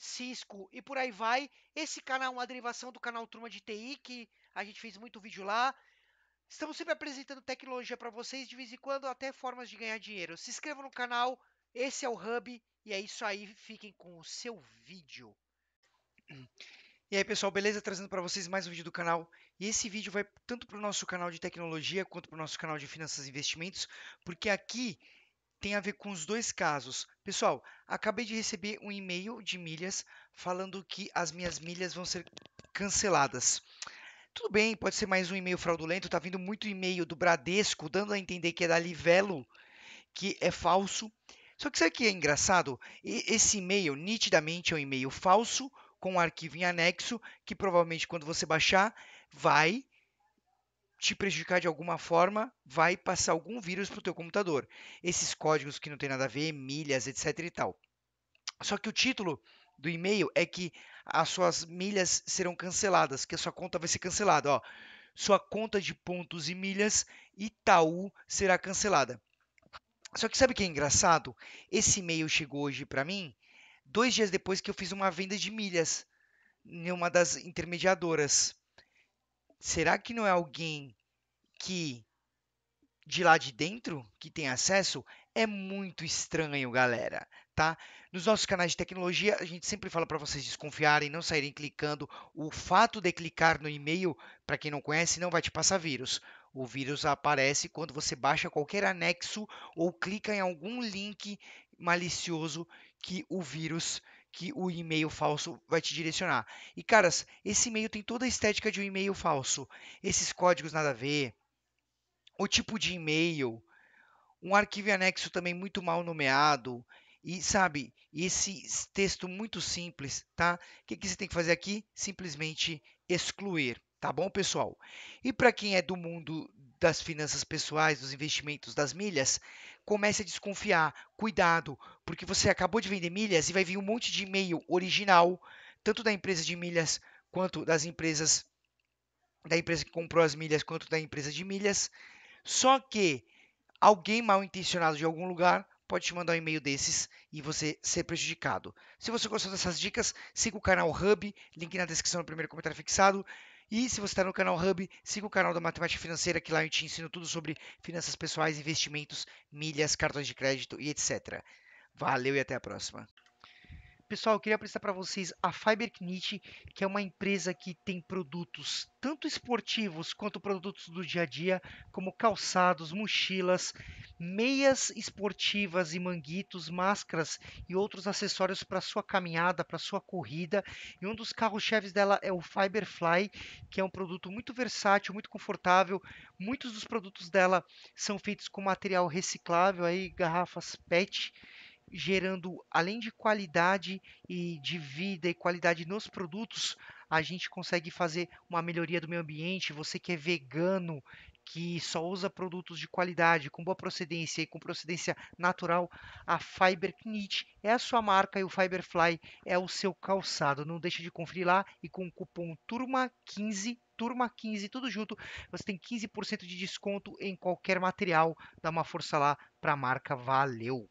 Cisco e por aí vai. Esse canal é uma derivação do canal Turma de TI, que a gente fez muito vídeo lá. Estamos sempre apresentando tecnologia para vocês, de vez em quando até formas de ganhar dinheiro. Se inscreva no canal, esse é o Hub, e é isso aí, fiquem com o seu vídeo. E aí pessoal, beleza? Trazendo para vocês mais um vídeo do canal. E esse vídeo vai tanto para o nosso canal de tecnologia quanto para o nosso canal de finanças e investimentos, porque aqui tem a ver com os dois casos. Pessoal, acabei de receber um e-mail de milhas falando que as minhas milhas vão ser canceladas. Tudo bem, pode ser mais um e-mail fraudulento, tá vindo muito e-mail do Bradesco dando a entender que é da Livelo, que é falso. Só que sabe o que é engraçado? Esse e-mail nitidamente é um e-mail falso com um arquivo em anexo que provavelmente quando você baixar vai te prejudicar de alguma forma, vai passar algum vírus para o teu computador. Esses códigos que não tem nada a ver, milhas, etc e tal. Só que o título do e-mail é que as suas milhas serão canceladas, que a sua conta vai ser cancelada. Ó, sua conta de pontos e milhas Itaú será cancelada. Só que sabe o que é engraçado? Esse e-mail chegou hoje para mim dois dias depois que eu fiz uma venda de milhas em uma das intermediadoras será que não é alguém que de lá de dentro que tem acesso? É muito estranho, galera, tá? Nos nossos canais de tecnologia, a gente sempre fala para vocês desconfiarem, não saírem clicando. O fato de clicar no e-mail, para quem não conhece, não vai te passar vírus. O vírus aparece quando você baixa qualquer anexo ou clica em algum link malicioso que o vírus que o e-mail falso vai te direcionar. E caras, esse e-mail tem toda a estética de um e-mail falso. Esses códigos nada a ver, o tipo de e-mail, um arquivo anexo também muito mal nomeado. E sabe, esse texto muito simples, tá? O que, que você tem que fazer aqui? Simplesmente excluir, tá bom, pessoal? E para quem é do mundo das finanças pessoais, dos investimentos, das milhas, comece a desconfiar. Cuidado, porque você acabou de vender milhas e vai vir um monte de e-mail original, tanto da empresa de milhas quanto das empresas da empresa que comprou as milhas, quanto da empresa de milhas. Só que alguém mal intencionado de algum lugar pode te mandar um e-mail desses e você ser prejudicado. Se você gostou dessas dicas, siga o canal Hub, link na descrição no primeiro comentário fixado. E se você está no canal Hub, siga o canal da Matemática Financeira, que lá eu te ensino tudo sobre finanças pessoais, investimentos, milhas, cartões de crédito e etc. Valeu e até a próxima. Pessoal, eu queria apresentar para vocês a Fiberknit, que é uma empresa que tem produtos tanto esportivos quanto produtos do dia a dia, como calçados, mochilas, meias esportivas e manguitos, máscaras e outros acessórios para sua caminhada, para sua corrida. E um dos carros-chefes dela é o Fiberfly, que é um produto muito versátil, muito confortável. Muitos dos produtos dela são feitos com material reciclável, aí garrafas PET gerando além de qualidade e de vida e qualidade nos produtos, a gente consegue fazer uma melhoria do meio ambiente. Você que é vegano que só usa produtos de qualidade, com boa procedência e com procedência natural, a Fiber Knit é a sua marca e o Fiberfly é o seu calçado. Não deixe de conferir lá e com o cupom TURMA15 Turma 15, tudo junto. Você tem 15% de desconto em qualquer material. Dá uma força lá para a marca. Valeu!